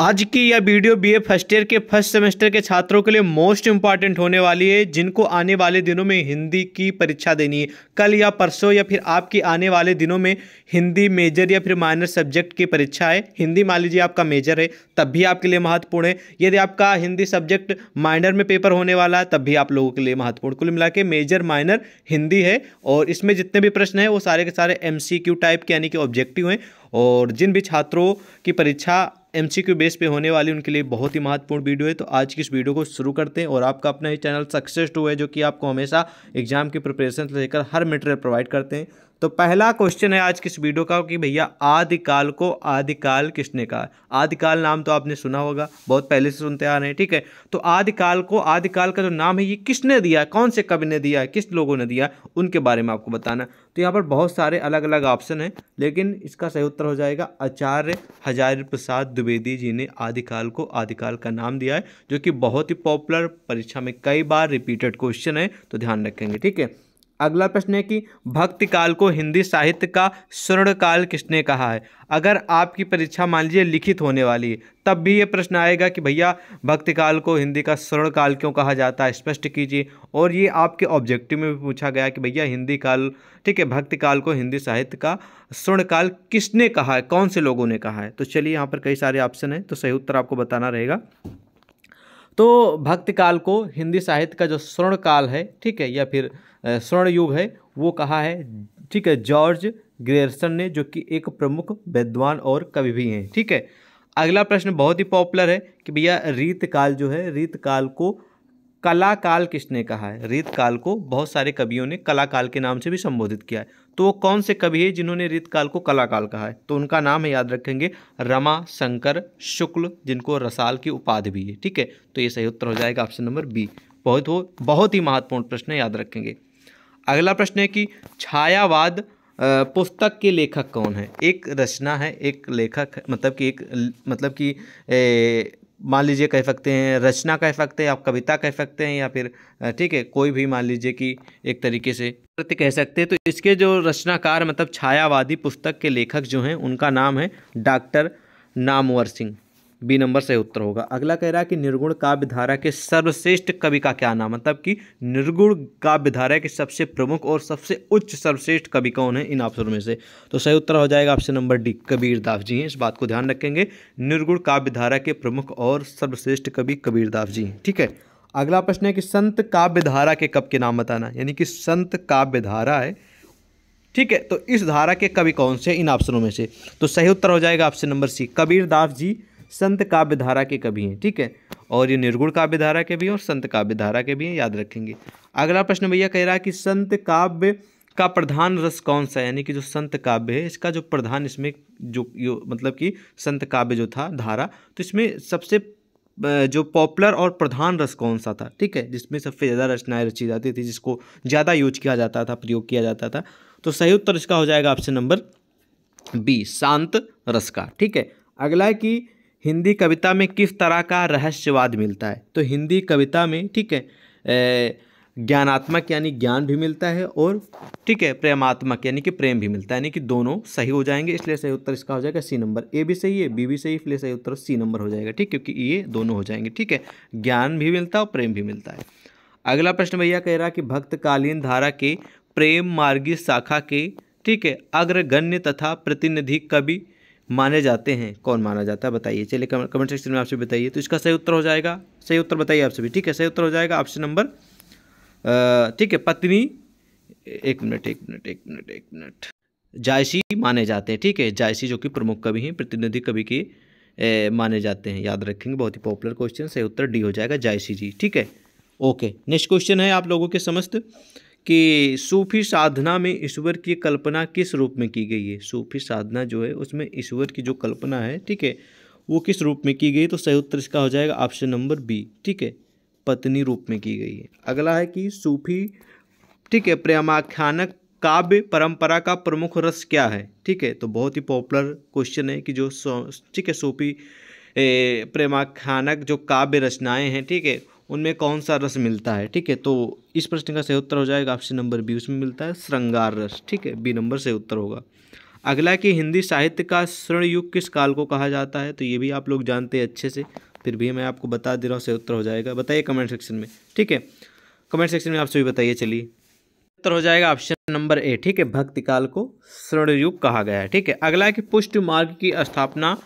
आज की यह वीडियो बीए फर्स्ट ईयर के फर्स्ट सेमेस्टर के छात्रों के लिए मोस्ट इंपॉर्टेंट होने वाली है जिनको आने वाले दिनों में हिंदी की परीक्षा देनी है कल या परसों या फिर आपकी आने वाले दिनों में हिंदी मेजर या फिर माइनर सब्जेक्ट की परीक्षा है हिंदी मान लीजिए आपका मेजर है तब भी आपके लिए महत्वपूर्ण है यदि आपका हिंदी सब्जेक्ट माइनर में पेपर होने वाला है तब भी आप लोगों के लिए महत्वपूर्ण कुल मिला के मेजर माइनर हिंदी है और इसमें जितने भी प्रश्न हैं वो सारे के सारे एम टाइप के यानी कि ऑब्जेक्टिव हैं और जिन भी छात्रों की परीक्षा एम बेस पे होने वाली उनके लिए बहुत ही महत्वपूर्ण वीडियो है तो आज की इस वीडियो को शुरू करते हैं और आपका अपना ही चैनल सक्सेस टू है जो कि आपको हमेशा एग्जाम की प्रिपरेशन से लेकर हर मेटेरियल प्रोवाइड करते हैं तो पहला क्वेश्चन है आज किस वीडियो का कि भैया आदिकाल को आदिकाल किसने कहा आदिकाल नाम तो आपने सुना होगा बहुत पहले से सुनते आ रहे हैं ठीक है तो आदिकाल को आदिकाल का जो नाम है ये किसने दिया कौन से कवि ने दिया किस लोगों ने दिया उनके बारे में आपको बताना तो यहाँ पर बहुत सारे अलग अलग ऑप्शन हैं लेकिन इसका सही उत्तर हो जाएगा आचार्य हजार प्रसाद द्विवेदी जी ने आदिकाल को आदिकाल का नाम दिया है जो कि बहुत ही पॉपुलर परीक्षा में कई बार रिपीटेड क्वेश्चन है तो ध्यान रखेंगे ठीक है अगला प्रश्न है कि भक्ति काल को हिंदी साहित्य का स्वर्ण काल किसने कहा है अगर आपकी परीक्षा मान लीजिए लिखित होने वाली है तब भी ये प्रश्न आएगा कि भैया भक्ति काल को हिंदी का स्वर्ण काल क्यों कहा जाता है स्पष्ट कीजिए और ये आपके ऑब्जेक्टिव में भी पूछा गया कि भैया हिंदी काल ठीक है भक्ति काल को हिंदी साहित्य का स्वर्ण काल किसने कहा है कौन से लोगों ने कहा है तो चलिए यहाँ पर कई सारे ऑप्शन हैं तो सही उत्तर आपको बताना रहेगा तो भक्त काल को हिंदी साहित्य का जो स्वर्ण काल है ठीक है या फिर स्वर्ण युग है वो कहा है ठीक है जॉर्ज ग्रेरसन ने जो कि एक प्रमुख विद्वान और कवि भी हैं ठीक है अगला प्रश्न बहुत ही पॉपुलर है कि भैया रीत काल जो है रीत काल को कला किसने कहा है रीत काल को बहुत सारे कवियों ने कलाकाल के नाम से भी संबोधित किया है तो वो कौन से कवि है जिन्होंने ऋतकाल को कलाकाल कहा है तो उनका नाम है याद रखेंगे रमा शंकर शुक्ल जिनको रसाल की उपाधि भी है ठीक है तो ये सही उत्तर हो जाएगा ऑप्शन नंबर बी बहुत हो बहुत ही महत्वपूर्ण प्रश्न है याद रखेंगे अगला प्रश्न है कि छायावाद पुस्तक के लेखक कौन है एक रचना है एक लेखक मतलब कि एक मतलब कि मान लीजिए कह सकते हैं रचना कह सकते हैं आप कविता कह सकते हैं या फिर ठीक है कोई भी मान लीजिए कि एक तरीके से कृत्य कह सकते हैं तो इसके जो रचनाकार मतलब छायावादी पुस्तक के लेखक जो हैं उनका नाम है doctor Namvar Singh B number सही उत्तर होगा अगला कह रहा है कि निर्गुण काव्य धारा के सर्वश्रेष्ठ कवि का क्या नाम मतलब कि निर्गुण काव्य धारा के सबसे प्रमुख और सबसे उच्च सर्वश्रेष्ठ कवि कौन है इन ऑप्शनों में से तो सही उत्तर हो जाएगा option number D Kabirdas ji हैं इस बात को ध्यान रखेंगे निर्गुण काव्य धारा के प्रमुख और सर्वश्रेष्ठ कवि कबीरदास जी हैं ठीक है अगला प्रश्न है कि संत काव्य धारा के कब के नाम बताना यानी कि संत काव्य धारा है ठीक है तो इस धारा के कवि कौन से इन ऑप्शनों में से तो सही उत्तर हो जाएगा option number C Kabirdas ji संत काव्य धारा के कवि हैं ठीक है और ये निर्गुण काव्य धारा के भी हैं और संत काव्य धारा के भी हैं याद रखेंगे अगला प्रश्न भैया कह रहा है कि संत काव्य का प्रधान रस कौन सा है यानी कि जो संत काव्य है इसका जो प्रधान इसमें जो यो मतलब कि संत काव्य जो था धारा तो इसमें सबसे जो पॉपुलर और प्रधान रस कौन सा था ठीक है जिसमें सबसे ज़्यादा रचनाएं रची जाती थी जिसको ज़्यादा यूज किया जाता था प्रयोग किया जाता था तो सही उत्तर इसका हो जाएगा ऑप्शन नंबर बी शांत रस का ठीक है अगला है कि हिंदी कविता में किस तरह का रहस्यवाद मिलता है तो हिंदी कविता में ठीक है ज्ञानात्मक यानी ज्ञान भी मिलता है और ठीक है प्रेमात्मक यानी कि प्रेम भी मिलता है यानी कि दोनों सही हो जाएंगे इसलिए सही उत्तर इसका हो जाएगा सी नंबर ए भी सही है बी भी सही इसलिए सही उत्तर सी नंबर हो जाएगा ठीक क्योंकि ये दोनों हो जाएंगे ठीक है ज्ञान भी मिलता है और प्रेम भी मिलता है अगला प्रश्न भैया कह रहा कि भक्तकालीन धारा के प्रेम मार्गी शाखा के ठीक है अग्रगण्य तथा प्रतिनिधि कवि माने जाते हैं कौन माना जाता है बताइए चलिए कमेंट सेक्शन में आपसे बताइए तो इसका सही उत्तर हो जाएगा सही उत्तर बताइए आपसे भी ठीक है सही उत्तर हो जाएगा ऑप्शन नंबर ठीक है पत्नी एक मिनट एक मिनट एक मिनट एक मिनट जायसी माने जाते हैं ठीक है जायसी जो कि प्रमुख कवि हैं प्रतिनिधि कवि के ए, माने जाते हैं याद रखेंगे बहुत ही पॉपुलर क्वेश्चन सही उत्तर डी हो जाएगा जायसी जी ठीक है ओके नेक्स्ट क्वेश्चन है आप लोगों के समस्त कि सूफी साधना में ईश्वर की कल्पना किस रूप में की गई है सूफी साधना जो है उसमें ईश्वर की जो कल्पना है ठीक है वो किस रूप में की गई तो सही उत्तर इसका हो जाएगा ऑप्शन नंबर बी ठीक है पत्नी रूप में की गई है अगला है कि सूफी ठीक है प्रेमाख्यानक काव्य परंपरा का प्रमुख रस क्या है ठीक है तो बहुत ही पॉपुलर क्वेश्चन है कि जो ठीक है सूफी प्रेमाख्यानक जो काव्य रचनाएं हैं ठीक है उनमें कौन सा रस मिलता है ठीक है तो इस प्रश्न का सही उत्तर हो जाएगा ऑप्शन नंबर बी उसमें मिलता है श्रृंगार रस ठीक है बी नंबर से उत्तर होगा अगला कि हिंदी साहित्य का स्वर्ण युग किस काल को कहा जाता है तो ये भी आप लोग जानते हैं अच्छे से फिर भी मैं आपको बता दे रहा हूँ सही उत्तर हो जाएगा बताइए कमेंट सेक्शन में ठीक है कमेंट सेक्शन में आप सभी बताइए चलिए उत्तर हो जाएगा ऑप्शन नंबर ए ठीक है भक्ति काल को स्वर्ण युग कहा गया है ठीक है अगला कि पुष्ट मार्ग की स्थापना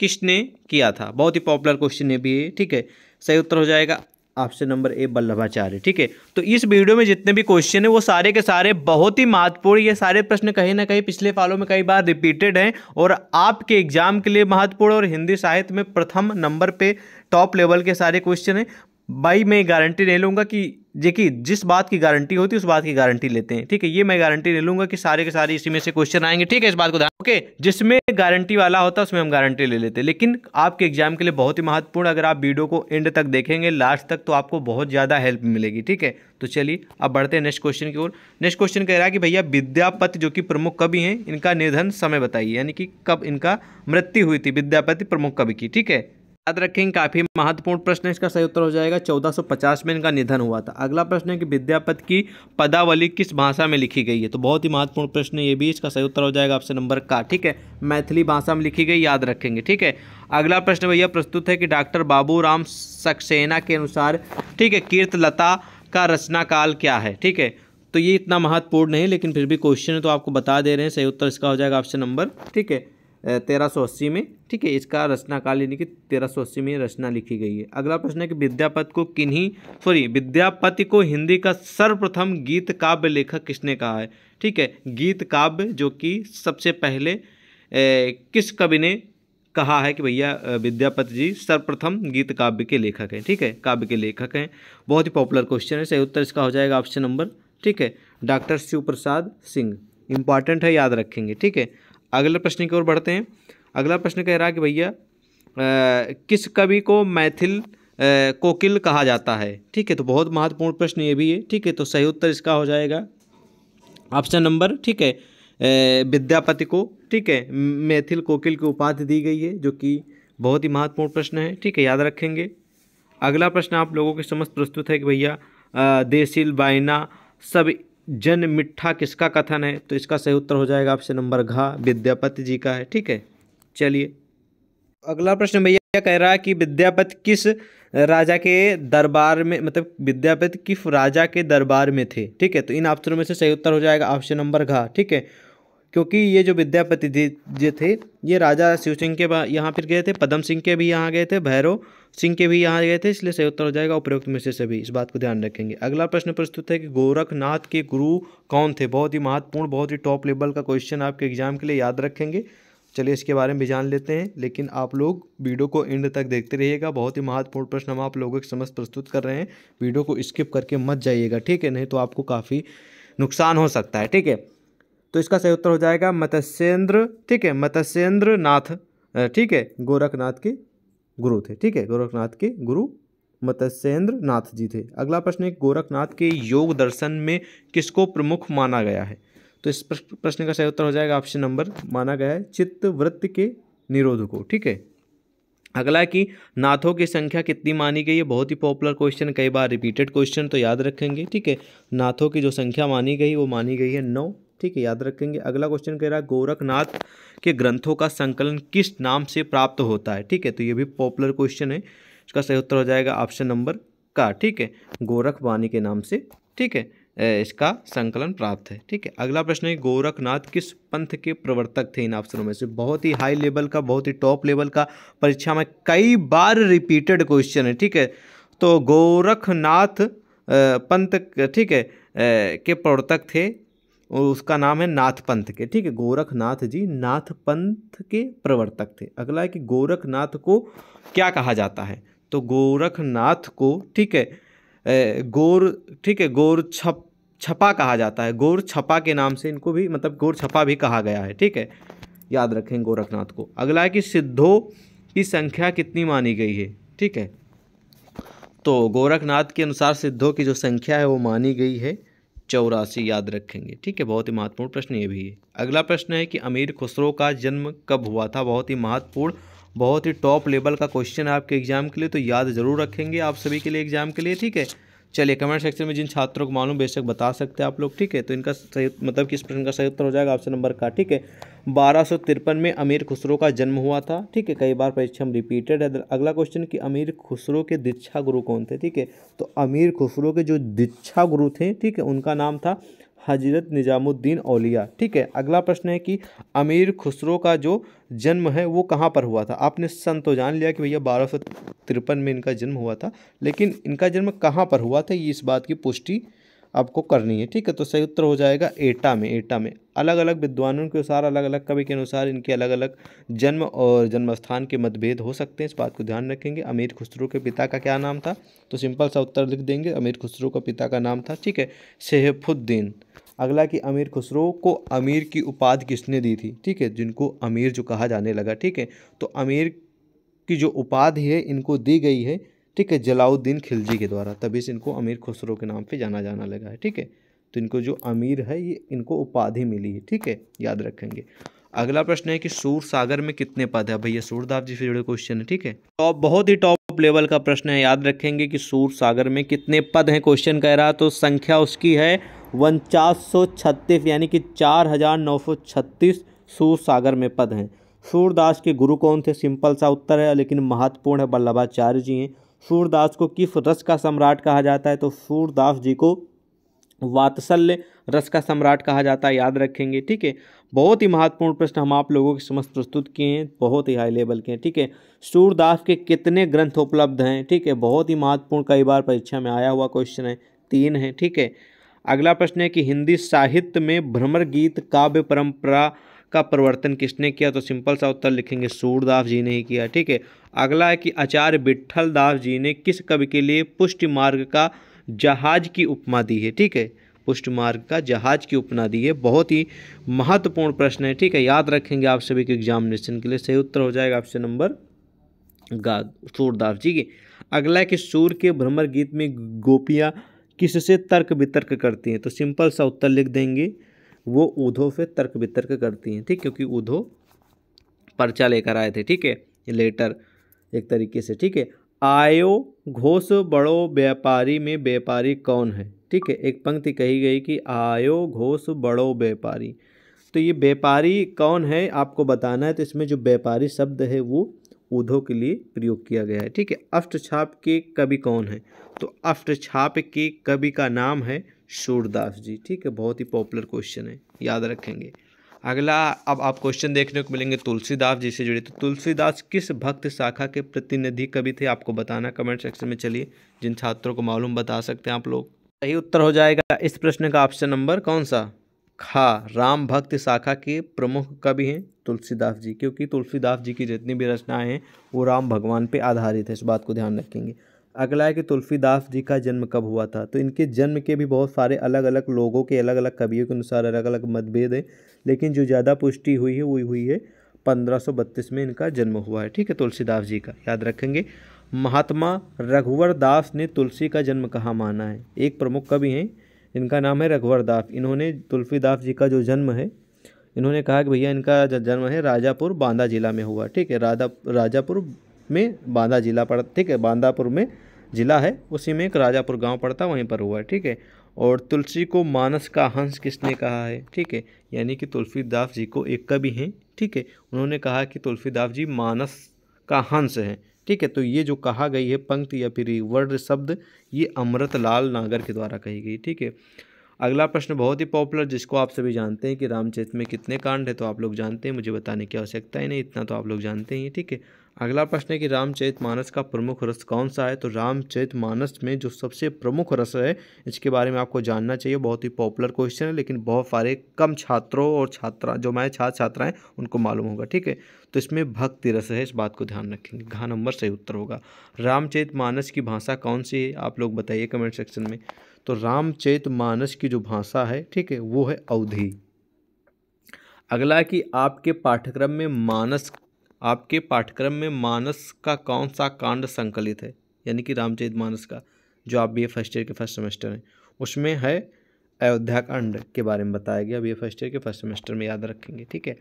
किसने किया था बहुत ही पॉपुलर क्वेश्चन है भी ठीक है सही उत्तर हो जाएगा ऑप्शन नंबर ए बल्लभाचार्य ठीक है तो इस वीडियो में जितने भी क्वेश्चन है वो सारे के सारे बहुत ही महत्वपूर्ण ये सारे प्रश्न कहीं ना कहीं पिछले सालों में कई बार रिपीटेड हैं और आपके एग्जाम के लिए महत्वपूर्ण और हिंदी साहित्य में प्रथम नंबर पे टॉप लेवल के सारे क्वेश्चन हैं भाई मैं गारंटी नहीं लूँगा कि देखिए जिस बात की गारंटी होती है उस बात की गारंटी लेते हैं ठीक है ये मैं गारंटी ले लूंगा कि सारे के सारे इसी में से क्वेश्चन आएंगे ठीक है इस बात को ओके जिसमें गारंटी वाला होता है उसमें हम गारंटी ले लेते हैं लेकिन आपके एग्जाम के लिए बहुत ही महत्वपूर्ण अगर आप वीडियो को एंड तक देखेंगे लास्ट तक तो आपको बहुत ज़्यादा हेल्प मिलेगी ठीक है तो चलिए अब बढ़ते हैं नेक्स्ट क्वेश्चन की ओर नेक्स्ट क्वेश्चन कह रहा है कि भैया विद्यापति जो कि प्रमुख कवि हैं इनका निधन समय बताइए यानी कि कब इनका मृत्यु हुई थी विद्यापति प्रमुख कवि की ठीक है याद रखें काफ़ी महत्वपूर्ण प्रश्न इसका सही उत्तर हो जाएगा 1450 में इनका निधन हुआ था अगला प्रश्न है कि विद्यापति की पदावली किस भाषा में लिखी गई है तो बहुत ही महत्वपूर्ण प्रश्न ये भी इसका सही उत्तर हो जाएगा ऑप्शन नंबर का ठीक है मैथिली भाषा में लिखी गई याद रखेंगे ठीक है अगला प्रश्न भैया प्रस्तुत है कि डॉक्टर बाबू राम सक्सेना के अनुसार ठीक है कीर्तलता का रचना काल क्या है ठीक है तो ये इतना महत्वपूर्ण नहीं लेकिन फिर भी क्वेश्चन है तो आपको बता दे रहे हैं सही उत्तर इसका हो जाएगा ऑप्शन नंबर ठीक है तेरह सौ अस्सी में ठीक है इसका रचनाकाल यानी कि तेरह सौ अस्सी में रचना लिखी गई है अगला प्रश्न है कि विद्यापति को किन्हीं सॉरी विद्यापति को हिंदी का सर्वप्रथम गीत काव्य लेखक किसने कहा है ठीक है गीत काव्य जो कि सबसे पहले ए, किस कवि ने कहा है कि भैया विद्यापति जी सर्वप्रथम गीत काव्य के लेखक हैं ठीक है काव्य के लेखक हैं बहुत ही पॉपुलर क्वेश्चन है सही उत्तर इसका हो जाएगा ऑप्शन नंबर ठीक है डॉक्टर शिव प्रसाद सिंह इंपॉर्टेंट है याद रखेंगे ठीक है अगले प्रश्न की ओर बढ़ते हैं अगला प्रश्न कह रहा है कि भैया किस कवि को मैथिल कोकिल कहा जाता है ठीक है तो बहुत महत्वपूर्ण प्रश्न ये भी है ठीक है तो सही उत्तर इसका हो जाएगा ऑप्शन नंबर ठीक है विद्यापति को ठीक है मैथिल कोकिल की उपाधि दी गई है जो कि बहुत ही महत्वपूर्ण प्रश्न है ठीक है याद रखेंगे अगला प्रश्न आप लोगों के समस्त प्रस्तुत है कि भैया देसिल बाइना सब जन मिठ्ठा किसका कथन है तो इसका सही उत्तर हो जाएगा ऑप्शन नंबर घा विद्यापति जी का है ठीक है चलिए अगला प्रश्न भैया कह रहा है कि विद्यापति किस राजा के दरबार में मतलब विद्यापति किस राजा के दरबार में थे ठीक है तो इन ऑप्शनों में से सही उत्तर हो जाएगा ऑप्शन नंबर घा ठीक है क्योंकि ये जो विद्यापति जी थे ये राजा शिव सिंह के यहाँ फिर गए थे पदम सिंह के भी यहाँ गए थे भैरव सिंह के भी यहाँ गए थे इसलिए सही उत्तर हो जाएगा उपयुक्त में से सभी इस बात को ध्यान रखेंगे अगला प्रश्न प्रस्तुत है कि गोरखनाथ के गुरु कौन थे बहुत ही महत्वपूर्ण बहुत ही टॉप लेवल का क्वेश्चन आपके एग्जाम के लिए याद रखेंगे चलिए इसके बारे में भी जान लेते हैं लेकिन आप लोग वीडियो को एंड तक देखते रहिएगा बहुत ही महत्वपूर्ण प्रश्न हम आप लोगों के समझ प्रस्तुत कर रहे हैं वीडियो को स्किप करके मत जाइएगा ठीक है नहीं तो आपको काफ़ी नुकसान हो सकता है ठीक है तो इसका सही उत्तर हो जाएगा मत्स्येंद्र ठीक है मत्स्येंद्र नाथ ठीक है गोरखनाथ के गुरु थे ठीक है गोरखनाथ के गुरु मत्स्येंद्र नाथ जी थे अगला प्रश्न है गोरखनाथ के योग दर्शन में किसको प्रमुख माना गया है तो इस प्रश्न का सही उत्तर हो जाएगा ऑप्शन नंबर माना गया है चित्त वृत्त के निरोध को ठीक है अगला है कि नाथों की संख्या कितनी मानी गई है बहुत ही पॉपुलर क्वेश्चन कई बार रिपीटेड क्वेश्चन तो याद रखेंगे ठीक है नाथों की जो संख्या मानी गई वो मानी गई है नौ ठीक है याद रखेंगे अगला क्वेश्चन कह रहा है गोरखनाथ के ग्रंथों का संकलन किस नाम से प्राप्त होता है ठीक है तो ये भी पॉपुलर क्वेश्चन है इसका सही उत्तर हो जाएगा ऑप्शन नंबर का ठीक है गोरख वाणी के नाम से ठीक है इसका संकलन प्राप्त है ठीक है अगला प्रश्न है गोरखनाथ किस पंथ के प्रवर्तक थे इन ऑप्शनों में से बहुत ही हाई लेवल का बहुत ही टॉप लेवल का परीक्षा में कई बार रिपीटेड क्वेश्चन है ठीक है तो गोरखनाथ पंथ ठीक है के प्रवर्तक थे उसका नाम है नाथ पंथ के ठीक है गोरखनाथ जी नाथ पंथ के प्रवर्तक थे अगला है कि गोरखनाथ को क्या कहा जाता है तो गोरखनाथ को ठीक है गोर ठीक है गोर छप छपा कहा जाता है गोर छपा के नाम से इनको भी मतलब गोर छपा भी कहा गया है ठीक है याद रखें गोरखनाथ को अगला है कि सिद्धों की संख्या कितनी मानी गई है ठीक है तो गोरखनाथ के अनुसार सिद्धों की जो संख्या है वो मानी गई है चौरासी याद रखेंगे ठीक है बहुत ही महत्वपूर्ण प्रश्न ये भी है अगला प्रश्न है कि अमीर खुसरो का जन्म कब हुआ था बहुत ही महत्वपूर्ण बहुत ही टॉप लेवल का क्वेश्चन है आपके एग्जाम के लिए तो याद जरूर रखेंगे आप सभी के लिए एग्जाम के लिए ठीक है चलिए कमेंट सेक्शन में जिन छात्रों को मालूम बेशक बता सकते हैं आप लोग ठीक है तो इनका सही मतलब किस प्रश्न का उत्तर हो जाएगा ऑप्शन नंबर का ठीक है बारह सौ तिरपन में अमीर खुसरो का जन्म हुआ था ठीक है कई बार परीक्षा में रिपीटेड है अगला क्वेश्चन कि अमीर खुसरो के दीक्षा गुरु कौन थे ठीक है तो अमीर खुसरो के जो दीक्षा गुरु थे ठीक है उनका नाम था हजरत निज़ामुद्दीन औलिया ठीक है अगला प्रश्न है कि अमीर खुसरो का जो जन्म है वो कहाँ पर हुआ था आपने सन तो जान लिया कि भैया बारह सौ तिरपन में इनका जन्म हुआ था लेकिन इनका जन्म कहाँ पर हुआ था ये इस बात की पुष्टि आपको करनी है ठीक है तो सही उत्तर हो जाएगा एटा में एटा में अलग अलग विद्वानों के अनुसार अलग अलग कवि के अनुसार इनके अलग अलग जन्म और जन्म स्थान के मतभेद हो सकते हैं इस बात को ध्यान रखेंगे अमीर खुसरू के पिता का क्या नाम था तो सिंपल सा उत्तर लिख देंगे अमीर खुसरो का पिता का नाम था ठीक है शेहफुद्दीन अगला कि अमीर खुसरो को अमीर की उपाधि किसने दी थी ठीक है जिनको अमीर जो कहा जाने लगा ठीक है तो अमीर की जो उपाधि है इनको दी गई है ठीक है जलाउद्दीन खिलजी के द्वारा तभी से इनको अमीर खुसरो के नाम पे जाना जाना लगा है ठीक है तो इनको जो अमीर है ये इनको उपाधि मिली है ठीक है याद रखेंगे अगला प्रश्न है कि सूर सागर में कितने पद है भैया सूरदास जी से जुड़े क्वेश्चन है ठीक है टॉप बहुत ही टॉप लेवल का प्रश्न है याद रखेंगे कि सूर सागर में कितने पद हैं क्वेश्चन कह रहा तो संख्या उसकी है उनचास सौ छत्तीस यानी कि चार हजार नौ सौ छत्तीस सूर सागर में पद हैं सूरदास के गुरु कौन थे सिंपल सा उत्तर है लेकिन महत्वपूर्ण है वल्लभाचार्य जी हैं सूरदास को किस रस का सम्राट कहा जाता है तो सूरदास जी को वात्सल्य रस का सम्राट कहा जाता है याद रखेंगे ठीक है बहुत ही महत्वपूर्ण प्रश्न हम आप लोगों के समस्त प्रस्तुत किए हैं बहुत ही हाई लेवल के हैं ठीक है सूरदास के कितने ग्रंथ उपलब्ध हैं ठीक है बहुत ही महत्वपूर्ण कई बार परीक्षा में आया हुआ क्वेश्चन है तीन है ठीक है अगला प्रश्न है कि हिंदी साहित्य में भ्रमर गीत काव्य परंपरा का प्रवर्तन किसने किया तो सिंपल सा उत्तर लिखेंगे सूरदास जी ने ही किया ठीक है अगला है कि आचार्य विट्ठल दास जी ने किस कवि के लिए पुष्ट मार्ग का जहाज की उपमा दी है ठीक है पुष्ट मार्ग का जहाज की उपमा दी है बहुत ही महत्वपूर्ण प्रश्न है ठीक है याद रखेंगे आप सभी के एग्जामिनेशन के लिए सही उत्तर हो जाएगा ऑप्शन नंबर सूरदास जी की अगला है कि सूर्य के भ्रमर गीत में गोपियाँ किससे तर्क वितर्क करती हैं तो सिंपल सा उत्तर लिख देंगे वो उधो से तर्क वितर्क करती हैं ठीक क्योंकि ऊधो पर्चा लेकर आए थे ठीक है लेटर एक तरीके से ठीक है आयो घोष बड़ो व्यापारी में व्यापारी कौन है ठीक है एक पंक्ति कही गई कि आयो घोष बड़ो व्यापारी तो ये व्यापारी कौन है आपको बताना है तो इसमें जो व्यापारी शब्द है वो ऊधो के लिए प्रयोग किया गया है ठीक है अष्ट छाप के कवि कौन है तो अष्ट छाप के कवि का नाम है सूरदास जी ठीक है बहुत ही पॉपुलर क्वेश्चन है याद रखेंगे अगला अब आप क्वेश्चन देखने को मिलेंगे तुलसीदास जी से जुड़े तो तुलसीदास किस भक्त शाखा के प्रतिनिधि कवि थे आपको बताना कमेंट सेक्शन में चलिए जिन छात्रों को मालूम बता सकते हैं आप लोग सही उत्तर हो जाएगा इस प्रश्न का ऑप्शन नंबर कौन सा खा राम भक्त शाखा के प्रमुख कवि हैं तुलसीदास जी क्योंकि तुलसीदास जी की जितनी भी रचनाएं हैं वो राम भगवान पे आधारित है इस बात को ध्यान रखेंगे अगला है कि तुलसीदास जी का जन्म कब हुआ था तो इनके जन्म के भी बहुत सारे अलग अलग लोगों के अलग अलग कवियों के अनुसार अलग अलग मतभेद हैं लेकिन जो ज़्यादा पुष्टि हुई है वही हुई है पंद्रह में इनका जन्म हुआ है ठीक है तुलसीदास जी का याद रखेंगे महात्मा रघुवर दास ने तुलसी का जन्म कहाँ माना है एक प्रमुख कवि हैं इनका नाम है रघुवर दास इन्होंने तुलसीदास जी का जो जन्म है इन्होंने कहा कि भैया इनका जन्म है राजापुर बांदा जिला में हुआ ठीक है राधा राजापुर में बांदा जिला पड़ ठीक है बांदापुर में जिला है उसी में एक राजापुर गांव पड़ता है वहीं पर हुआ है ठीक है और तुलसी को मानस का हंस किसने कहा है ठीक है यानी कि तुलसीदास जी को एक कवि हैं ठीक है उन्होंने कहा कि तुलसीदास जी मानस का हंस हैं ठीक है तो ये जो कहा गई है पंक्ति या फिर वर्ड शब्द ये अमृत लाल नागर के द्वारा कही गई ठीक है अगला प्रश्न बहुत ही पॉपुलर जिसको आप सभी जानते हैं कि रामचरित में कितने कांड है तो आप लोग जानते हैं मुझे बताने की आवश्यकता ही नहीं इतना तो आप लोग जानते हैं ठीक है अगला प्रश्न है कि रामचरित मानस का प्रमुख रस कौन सा है तो रामचरित मानस में जो सबसे प्रमुख रस है इसके बारे में आपको जानना चाहिए बहुत ही पॉपुलर क्वेश्चन है लेकिन बहुत सारे कम छात्रों और छात्रा जो हमारे छात्र छात्राएं उनको मालूम होगा ठीक है तो इसमें भक्ति रस है इस बात को ध्यान रखेंगे घा नंबर सही उत्तर होगा रामचरित मानस की भाषा कौन सी है आप लोग बताइए कमेंट सेक्शन में तो रामचरित मानस की जो भाषा है ठीक है वो है अवधि अगला कि आपके पाठ्यक्रम में मानस आपके पाठ्यक्रम में मानस का कौन सा कांड संकलित है यानी कि रामचरित मानस का जो आप बी फर्स्ट ईयर के फर्स्ट सेमेस्टर हैं उसमें है अयोध्या कांड के बारे में बताया गया बी फर्स्ट ईयर के फर्स्ट सेमेस्टर में याद रखेंगे ठीक है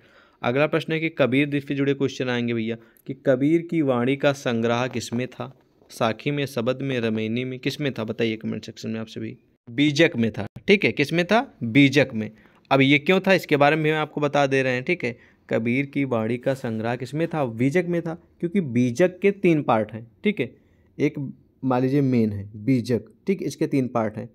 अगला प्रश्न है कि कबीर दृष्टि से जुड़े क्वेश्चन आएंगे भैया कि कबीर की वाणी का संग्रह किसमें था साखी में सबद में रमेनी में किस में था बताइए कमेंट सेक्शन में आपसे भी बीजक में था ठीक है किस में था बीजक में अब ये क्यों था इसके बारे में हम आपको बता दे रहे हैं ठीक है कबीर की बाड़ी का संग्रह किसमें था बीजक में था क्योंकि बीजक के तीन पार्ट हैं ठीक है एक मान लीजिए मेन है बीजक ठीक इसके तीन पार्ट हैं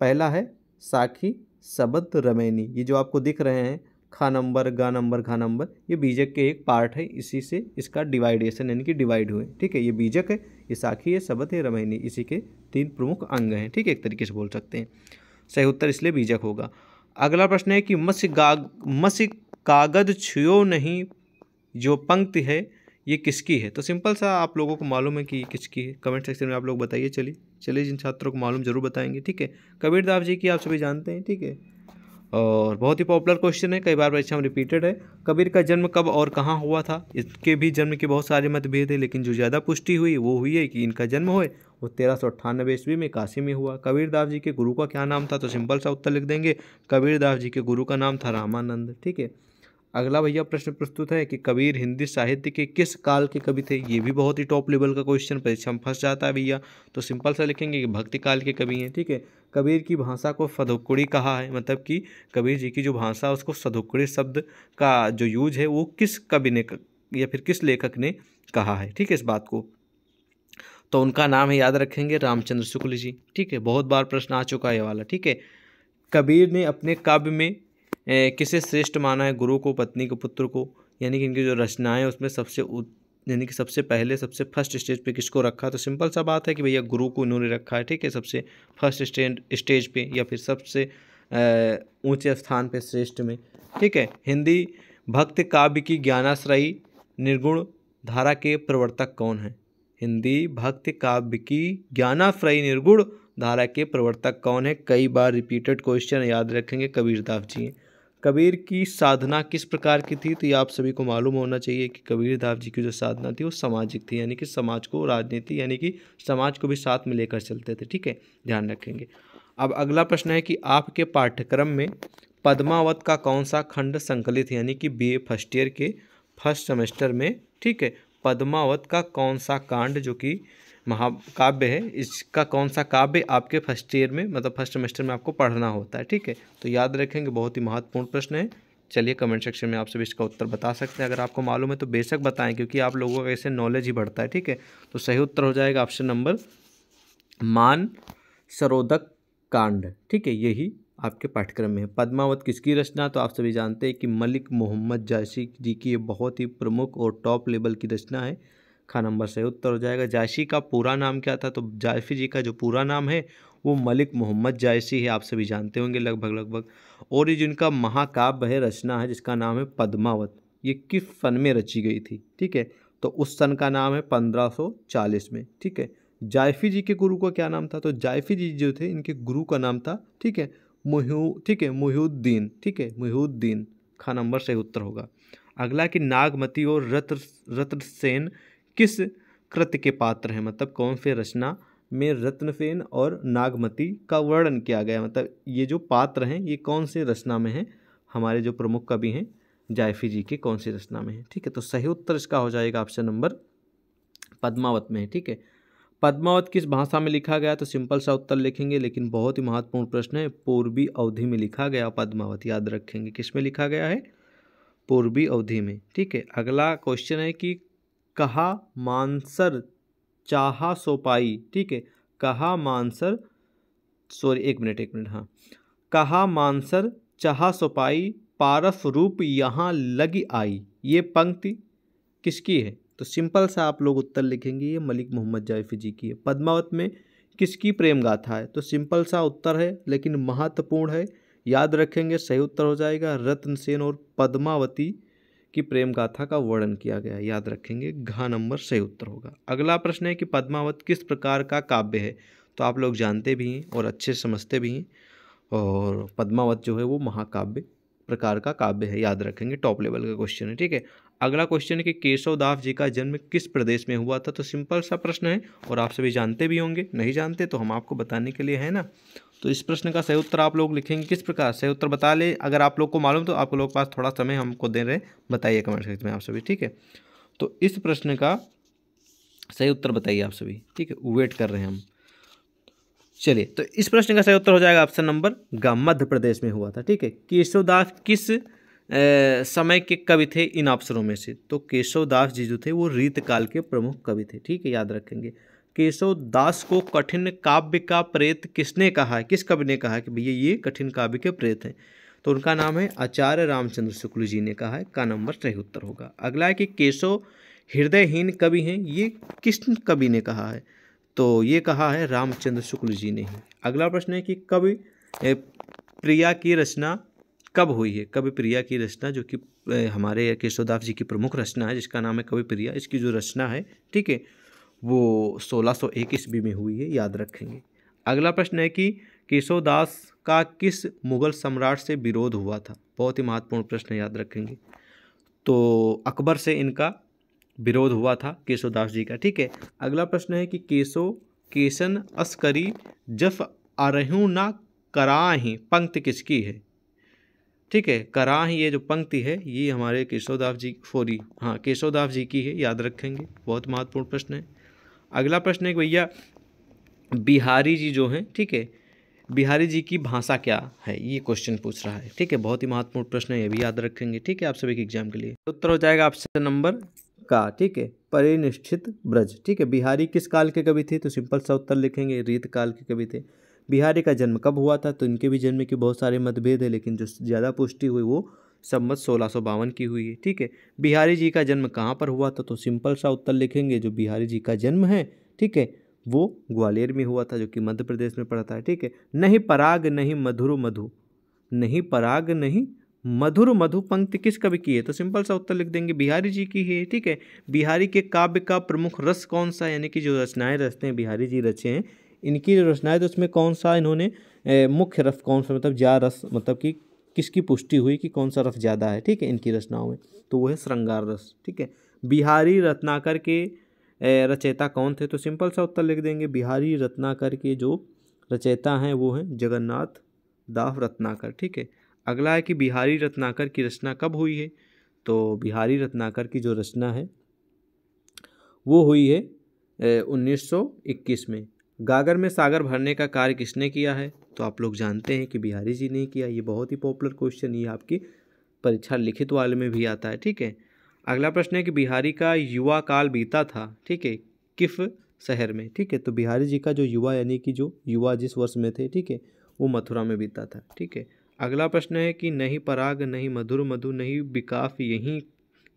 पहला है साखी सबद रमैनी ये जो आपको दिख रहे हैं खा नंबर गा नंबर घा नंबर ये बीजक के एक पार्ट है इसी से इसका डिवाइडेशन यानी कि डिवाइड हुए ठीक है ये बीजक है ये साखी है सबद है रमैनी इसी के तीन प्रमुख अंग हैं ठीक है एक तरीके से बोल सकते हैं सही उत्तर इसलिए बीजक होगा अगला प्रश्न है कि मत्स्य गाग मत्स्य कागद छुओ नहीं जो पंक्ति है ये किसकी है तो सिंपल सा आप लोगों को मालूम है कि किसकी है कमेंट सेक्शन में आप लोग बताइए चलिए चलिए जिन छात्रों को मालूम जरूर बताएंगे ठीक है कबीर दास जी की आप सभी जानते हैं ठीक है और बहुत ही पॉपुलर क्वेश्चन है कई बार परीक्षा में रिपीटेड है कबीर का जन्म कब और कहाँ हुआ था इसके भी जन्म के बहुत सारे मतभेद हैं लेकिन जो ज़्यादा पुष्टि हुई वो हुई है कि इनका जन्म हुए वो तेरह सौ अट्ठानबे ईस्वी में काशी में हुआ कबीर दास जी के गुरु का क्या नाम था तो सिंपल सा उत्तर लिख देंगे कबीर दास जी के गुरु का नाम था रामानंद ठीक है अगला भैया प्रश्न प्रस्तुत है कि कबीर हिंदी साहित्य के किस काल के कवि थे ये भी बहुत ही टॉप लेवल का क्वेश्चन परीक्षा में फंस जाता है भैया तो सिंपल सा लिखेंगे कि भक्ति काल के कवि हैं ठीक है कबीर की भाषा को सधुक्कुड़ी कहा है मतलब कि कबीर जी की जो भाषा उसको सधुक्कुड़ी शब्द का जो यूज है वो किस कवि ने या फिर किस लेखक ने कहा है ठीक है इस बात को तो उनका नाम है याद रखेंगे रामचंद्र शुक्ल जी ठीक है बहुत बार प्रश्न आ चुका है वाला ठीक है कबीर ने अपने काव्य में किसे श्रेष्ठ माना है गुरु को पत्नी को पुत्र को यानी कि इनकी जो रचनाएं उसमें सबसे यानी कि सबसे पहले सबसे फर्स्ट स्टेज पे किसको रखा तो सिंपल सा बात है कि भैया गुरु को इन्होंने रखा है ठीक है सबसे फर्स्ट स्टेज स्टेज पे या फिर सबसे ऊंचे स्थान पे श्रेष्ठ में ठीक है हिंदी भक्त काव्य की ज्ञानाश्रयी निर्गुण धारा के प्रवर्तक कौन हैं हिंदी भक्त काव्य की ज्ञानाश्रयी निर्गुण धारा के प्रवर्तक कौन है कई बार रिपीटेड क्वेश्चन याद रखेंगे कबीरदास जी हैं कबीर की साधना किस प्रकार की थी तो ये आप सभी को मालूम होना चाहिए कि कबीर दास जी की जो साधना थी वो सामाजिक थी यानी कि समाज को राजनीति यानी कि समाज को भी साथ में लेकर चलते थे ठीक है ध्यान रखेंगे अब अगला प्रश्न है कि आपके पाठ्यक्रम में पद्मावत का कौन सा खंड संकलित यानी कि बी फर्स्ट ईयर के फर्स्ट सेमेस्टर में ठीक है पद्मावत का कौन सा कांड जो कि महाकाव्य है इसका कौन सा काव्य आपके फर्स्ट ईयर में मतलब फर्स्ट सेमेस्टर में आपको पढ़ना होता है ठीक है तो याद रखेंगे बहुत ही महत्वपूर्ण प्रश्न है चलिए कमेंट सेक्शन में आप सभी इसका उत्तर बता सकते हैं अगर आपको मालूम है तो बेशक बताएं क्योंकि आप लोगों का ऐसे नॉलेज ही बढ़ता है ठीक है तो सही उत्तर हो जाएगा ऑप्शन नंबर मान सरोदक कांड ठीक है यही आपके पाठ्यक्रम में है पद्मावत किसकी रचना तो आप सभी जानते हैं कि मलिक मोहम्मद जैसी जी की ये बहुत ही प्रमुख और टॉप लेवल की रचना है का नंबर सही उत्तर हो जाएगा जायसी का पूरा नाम क्या था तो जायफी जी का जो पूरा नाम है वो मलिक मोहम्मद जायसी है आप सभी जानते होंगे लगभग लगभग और ये जिनका महाकाव्य है रचना है जिसका नाम है पद्मावत ये किस सन में रची गई थी ठीक है तो उस सन का नाम है 1540 में ठीक है जायफी जी के गुरु का क्या नाम था तो जायफी जी जो थे इनके गुरु का नाम था ठीक है मुह्यू ठीक है मुहिउद्दीन ठीक है मुहिउद्दीन खा नंबर सही उत्तर होगा अगला कि नागमती और रत्र रत्रसेन किस कृत्य के पात्र हैं मतलब कौन से रचना में रत्नफेन और नागमती का वर्णन किया गया मतलब ये जो पात्र हैं ये कौन से रचना में हैं हमारे जो प्रमुख कवि हैं जायफी जी के कौन सी रचना में है ठीक है तो सही उत्तर इसका हो जाएगा ऑप्शन नंबर पद्मावत में है ठीक है पद्मावत किस भाषा में लिखा गया तो सिंपल सा उत्तर लिखेंगे लेकिन बहुत ही महत्वपूर्ण प्रश्न है पूर्वी अवधि में लिखा गया पद्मावत याद रखेंगे किस में लिखा गया है पूर्वी अवधि में ठीक है अगला क्वेश्चन है कि कहा मानसर चाहा सोपाई ठीक है कहा मानसर सॉरी एक मिनट एक मिनट हाँ कहा मानसर चाहा सोपाई पारस रूप यहाँ लगी आई ये पंक्ति किसकी है तो सिंपल सा आप लोग उत्तर लिखेंगे ये मलिक मोहम्मद जायफी जी की है पद्मावत में किसकी प्रेम गाथा है तो सिंपल सा उत्तर है लेकिन महत्वपूर्ण है याद रखेंगे सही उत्तर हो जाएगा रत्न सेन और पद्मावती की प्रेम गाथा का वर्णन किया गया याद रखेंगे घा नंबर सही उत्तर होगा अगला प्रश्न है कि पद्मावत किस प्रकार का काव्य है तो आप लोग जानते भी हैं और अच्छे समझते भी हैं और पद्मावत जो है वो महाकाव्य प्रकार का काव्य है याद रखेंगे टॉप लेवल का क्वेश्चन है ठीक है अगला क्वेश्चन है कि केशव दास जी का जन्म किस प्रदेश में हुआ था तो सिंपल सा प्रश्न है और आप सभी जानते भी होंगे नहीं जानते तो हम आपको बताने के लिए है ना तो इस प्रश्न का सही उत्तर आप लोग लिखेंगे किस प्रकार सही उत्तर बता ले अगर आप लोग को मालूम तो आप लोग पास थोड़ा समय हमको दे रहे बताइए कमेंट सेक्शन में आप सभी ठीक है तो इस प्रश्न का सही उत्तर बताइए आप सभी ठीक है वेट कर रहे हैं हम चलिए तो इस प्रश्न का सही उत्तर हो जाएगा ऑप्शन नंबर ग मध्य प्रदेश में हुआ था ठीक है केशवदास किस समय के कवि थे इन अवसरों में से तो केशव दास जी जो थे वो रीत काल के प्रमुख कवि थे ठीक है याद रखेंगे केशव दास को कठिन काव्य का प्रेत किसने कहा है किस कवि ने कहा है कि भैया ये कठिन काव्य के प्रेत हैं तो उनका नाम है आचार्य रामचंद्र शुक्ल जी ने कहा है का नंबर सही उत्तर होगा अगला है कि केशव हृदयहीन कवि हैं ये किस कवि ने कहा है तो ये कहा है रामचंद्र शुक्ल जी ने ही अगला प्रश्न है कि कवि प्रिया की रचना कब हुई है कवि प्रिया की रचना जो कि हमारे केशवदास जी की प्रमुख रचना है जिसका नाम है कवि प्रिया इसकी जो रचना है ठीक है वो सोलह सौ एक ईस्वी में हुई है याद रखेंगे अगला प्रश्न है कि केशवदास का किस मुगल सम्राट से विरोध हुआ था बहुत ही महत्वपूर्ण प्रश्न याद रखेंगे तो अकबर से इनका विरोध हुआ था केशवदास जी का ठीक है अगला प्रश्न है कि केशव केशन अस्करी जफ आरहू ना कराही पंक्ति किसकी है ठीक है कराह ये जो पंक्ति है ये हमारे केशवदास जी फोरी हाँ केशवदास जी की है याद रखेंगे बहुत महत्वपूर्ण प्रश्न है अगला प्रश्न है भैया बिहारी जी जो हैं ठीक है बिहारी जी की भाषा क्या है ये क्वेश्चन पूछ रहा है ठीक है बहुत ही महत्वपूर्ण प्रश्न है ये भी याद रखेंगे ठीक है आप सभी के एग्जाम के लिए उत्तर हो जाएगा ऑप्शन नंबर का ठीक है परिनिश्चित ब्रज ठीक है बिहारी किस काल के कवि थे तो सिंपल सा उत्तर लिखेंगे रीत काल के कवि थे बिहारी का जन्म कब हुआ था तो इनके भी जन्म के बहुत सारे मतभेद है लेकिन जो ज़्यादा पुष्टि हुई वो सम्मत सोलह सौ बावन की हुई है ठीक है बिहारी जी का जन्म कहाँ पर हुआ था तो सिंपल सा उत्तर लिखेंगे जो बिहारी जी का जन्म है ठीक है वो ग्वालियर में हुआ था जो कि मध्य प्रदेश में पड़ता है ठीक है नहीं पराग नहीं मधुर मधु नहीं पराग नहीं मधुर मधु पंक्ति किस कवि की है तो सिंपल सा उत्तर लिख देंगे बिहारी जी की है ठीक है बिहारी के काव्य का प्रमुख रस कौन सा यानी कि जो रचनाएं रचते हैं बिहारी जी रचे हैं इनकी जो रचना है तो उसमें कौन सा इन्होंने मुख्य रस कौन सा मतलब जा रस मतलब कि किसकी पुष्टि हुई कि कौन सा रस ज़्यादा है ठीक है इनकी रचनाओं में तो वो है श्रृंगार रस ठीक है बिहारी रत्नाकर के रचयिता कौन थे तो सिंपल सा उत्तर लिख देंगे बिहारी रत्नाकर के जो रचयिता हैं वो हैं जगन्नाथ दास रत्नाकर ठीक है अगला है कि बिहारी रत्नाकर की रचना कब हुई है तो बिहारी रत्नाकर की जो रचना है वो हुई है उन्नीस में गागर में सागर भरने का कार्य किसने किया है तो आप लोग जानते हैं कि बिहारी जी ने किया ये बहुत ही पॉपुलर क्वेश्चन ये आपकी परीक्षा लिखित वाले में भी आता है ठीक है अगला प्रश्न है कि बिहारी का युवा काल बीता था ठीक है किफ शहर में ठीक है तो बिहारी जी का जो युवा यानी कि जो युवा जिस वर्ष में थे ठीक है वो मथुरा में बीता था ठीक है अगला प्रश्न है कि नहीं पराग नहीं मधुर मधु नहीं विकाफ यहीं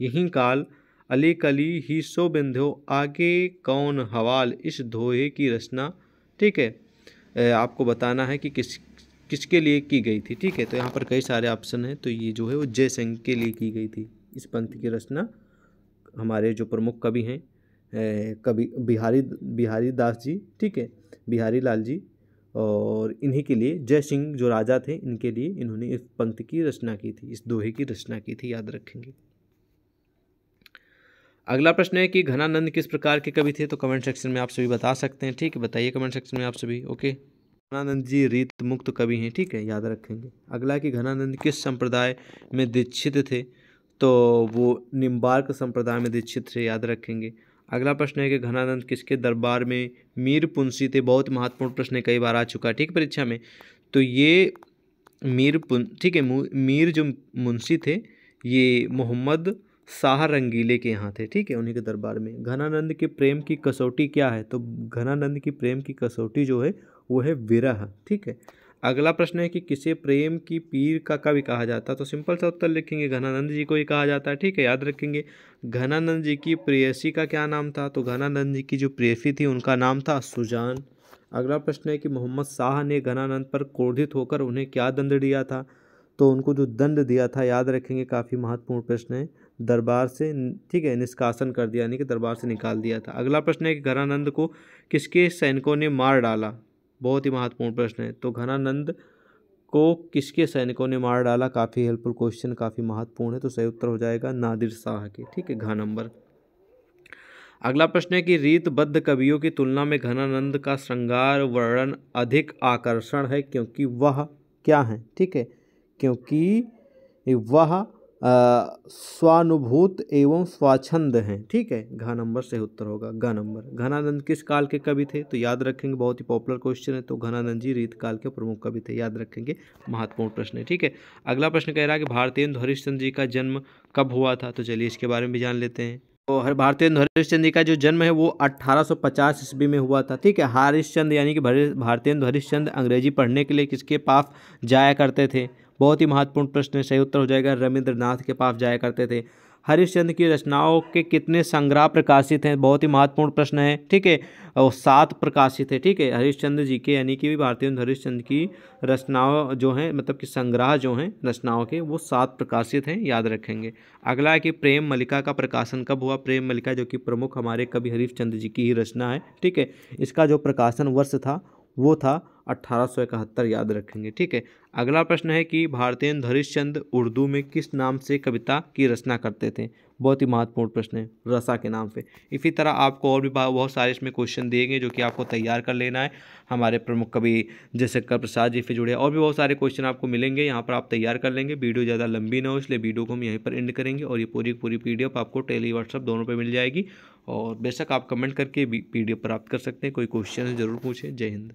यहीं काल अली कली ही सो बिंध्यो आगे कौन हवाल इस दोहे की रचना ठीक है आपको बताना है कि किस किसके लिए की गई थी ठीक है तो यहाँ पर कई सारे ऑप्शन हैं तो ये जो है वो जय सिंह के लिए की गई थी इस पंथ की रचना हमारे जो प्रमुख कवि हैं कवि बिहारी बिहारी दास जी ठीक है बिहारी लाल जी और इन्हीं के लिए जय सिंह जो राजा थे इनके लिए इन्होंने इस पंथ की रचना की थी इस दोहे की रचना की थी याद रखेंगे अगला प्रश्न है कि घनानंद किस प्रकार के कवि थे तो कमेंट सेक्शन में आप सभी बता सकते हैं ठीक है बताइए कमेंट सेक्शन में आप सभी ओके घनानंद जी रीत मुक्त कवि हैं ठीक है याद रखेंगे अगला कि घनानंद किस संप्रदाय में दीक्षित थे तो वो निम्बार्क संप्रदाय में दीक्षित थे याद रखेंगे अगला प्रश्न है कि घनानंद किसके दरबार में मीर पुंसी थे बहुत महत्वपूर्ण प्रश्न कई बार आ चुका है ठीक परीक्षा में तो ये मीर पुन ठीक है मीर जो मुंशी थे ये मोहम्मद शाह रंगीले के यहाँ थे ठीक है उन्हीं के दरबार में घनानंद के प्रेम की कसौटी क्या है तो घनानंद की प्रेम की कसौटी जो है वो है विरह ठीक है अगला प्रश्न है कि किसे प्रेम की पीर का कवि कहा जाता है तो सिंपल सा उत्तर लिखेंगे घनानंद जी को ही कहा जाता है ठीक है याद रखेंगे घनानंद जी की प्रेयसी का क्या नाम था तो घनानंद जी की जो प्रेयसी थी उनका नाम था सुजान अगला प्रश्न है कि मोहम्मद शाह ने घनानंद पर क्रोधित होकर उन्हें क्या दंड दिया था तो उनको जो दंड दिया था याद रखेंगे काफ़ी महत्वपूर्ण प्रश्न है दरबार से ठीक है निष्कासन कर दिया यानी कि दरबार से निकाल दिया था अगला प्रश्न है कि घनानंद को किसके सैनिकों ने मार डाला बहुत ही महत्वपूर्ण प्रश्न है तो घनानंद को किसके सैनिकों ने मार डाला काफ़ी हेल्पफुल क्वेश्चन काफ़ी महत्वपूर्ण है तो सही उत्तर हो जाएगा नादिर शाह के ठीक है घा नंबर अगला प्रश्न है कि रीतबद्ध कवियों की तुलना में घनानंद का श्रृंगार वर्णन अधिक आकर्षण है क्योंकि वह क्या है ठीक है क्योंकि वह स्वानुभूत एवं स्वाचंद हैं ठीक है घा नंबर से उत्तर होगा घ नंबर घनानंद किस काल के कवि थे तो याद रखेंगे बहुत ही पॉपुलर क्वेश्चन है तो घनानंद जी रीत काल के प्रमुख कवि थे याद रखेंगे महत्वपूर्ण प्रश्न है ठीक है अगला प्रश्न कह रहा है कि भारतीय हरिश्चंद जी का जन्म कब हुआ था तो चलिए इसके बारे में भी जान लेते हैं तो हर भारतीय हरिश्चंद जी का जो जन्म है वो 1850 ईस्वी में हुआ था ठीक है हरिश्चंद यानी कि भारतीय हरिश्चंद अंग्रेजी पढ़ने के लिए किसके पास जाया करते थे बहुत ही महत्वपूर्ण प्रश्न है सही उत्तर हो जाएगा रविंद्रनाथ के पास जाया करते थे हरिश्चंद्र की रचनाओं के कितने संग्रह प्रकाशित हैं बहुत ही महत्वपूर्ण प्रश्न है ठीक है और सात प्रकाशित है ठीक है हरिश्चंद्र जी के यानी कि भी भारतीय हरिश्चंद्र की रचनाओं जो हैं मतलब कि संग्रह जो हैं रचनाओं के वो सात प्रकाशित हैं याद रखेंगे अगला है कि प्रेम मलिका का प्रकाशन कब हुआ प्रेम मलिका जो कि प्रमुख हमारे कवि हरिश्चंद्र जी की ही रचना है ठीक है इसका जो प्रकाशन वर्ष था वो था अट्ठारह याद रखेंगे ठीक है अगला प्रश्न है कि भारतीय हरिश्चंद उर्दू में किस नाम से कविता की रचना करते थे बहुत ही महत्वपूर्ण प्रश्न है रसा के नाम पे इसी तरह आपको और भी बहुत सारे इसमें क्वेश्चन दिए गए जो कि आपको तैयार कर लेना है हमारे प्रमुख कवि जयशंकर प्रसाद जी से जुड़े और भी बहुत सारे क्वेश्चन आपको मिलेंगे यहाँ पर आप तैयार कर लेंगे वीडियो ज़्यादा लंबी ना हो इसलिए वीडियो को हम यहीं पर एंड करेंगे और ये पूरी पूरी पी आपको टेली व्हाट्सअप दोनों पर मिल जाएगी और बेशक आप कमेंट करके पी प्राप्त कर सकते हैं कोई क्वेश्चन जरूर पूछें जय हिंद